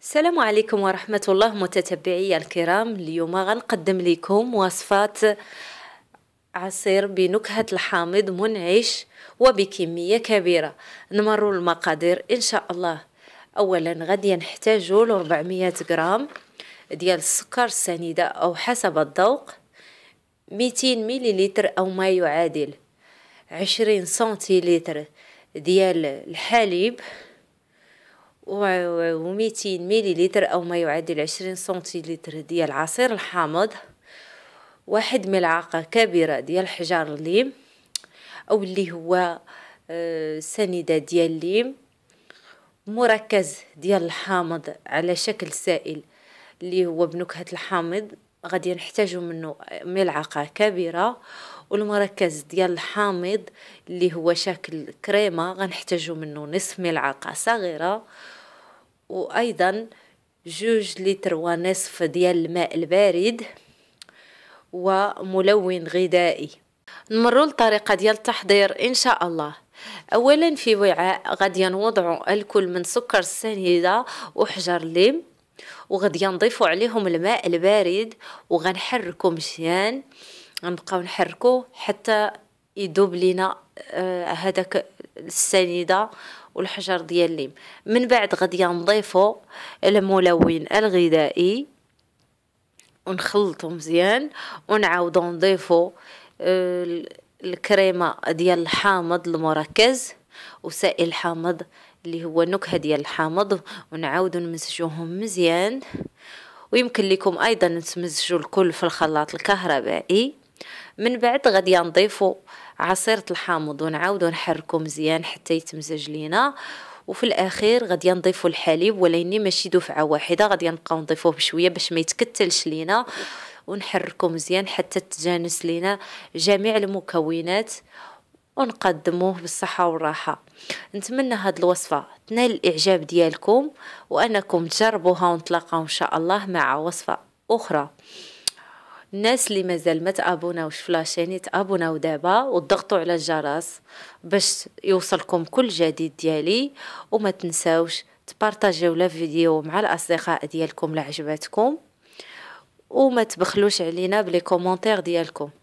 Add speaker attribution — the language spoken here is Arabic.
Speaker 1: السلام عليكم ورحمة الله متتبعي الكرام اليوم غنقدم لكم وصفات عصير بنكهة الحامض منعش وبكمية كبيرة نمر المقادير إن شاء الله اولا غادي نحتاجو ل 400 غرام ديال السكر السنيده او حسب الذوق 200 مليلتر او ما يعادل 20 سنتيلتر ديال الحليب و 200 مليلتر او ما يعادل 20 سنتيلتر ديال عصير الحامض واحد ملعقه كبيره ديال حجار الليم او اللي هو آه، سنيده ديال الليم مركز ديال الحامض على شكل سائل اللي هو بنكهة الحامض غادي نحتاجو منه ملعقة كبيرة والمركز ديال الحامض اللي هو شكل كريمة غنحتاجو منه نصف ملعقة صغيرة وأيضا جوج لتر ونصف ديال الماء البارد وملون غذائي نمروا للطريقة ديال التحضير إن شاء الله أولا في وعاء غادي نوضع الكل من سكر السنيدة وحجر الليم وغادي نضيفوا عليهم الماء البارد وغنحركو مزيان غنبقاو نحركو حتى يذوب لينا هذاك آه، السنيده والحجر ديال الليم من بعد غادي نضيفو الملون الغذائي ونخلطو مزيان ونعاودو نضيفو آه، الكريمه ديال الحامض المركز وسائل الحامض اللي هو نكهه ديال الحامض ونعاودو نمزجوهم مزيان ويمكن لكم ايضا تمزجوا الكل في الخلاط الكهربائي من بعد غادي نضيفوا عصيرة الحامض ونعاودو نحركو مزيان حتى يتمزج لينا وفي الاخير غادي نضيفو الحليب ولكن ماشي دفعه واحده غادي نبقاو نضيفوه بشويه باش ما يتكتلش لينا ونحركو مزيان حتى تجانس لينا جميع المكونات ونقدموه بالصحة والراحة نتمنى هاد الوصفة تنال الإعجاب ديالكم وأنكم تجربوها ونتلاقاو إن شاء الله مع وصفة أخرى الناس اللي مازال ما تابوناوش في لاشين تابوناو دابا وضغطوا على الجرس باش يوصلكم كل جديد ديالي وما تنساوش تبارطاجيو لا فيديو مع الاصدقاء ديالكم لعجبتكم وما تبخلوش علينا بلي كومونتير ديالكم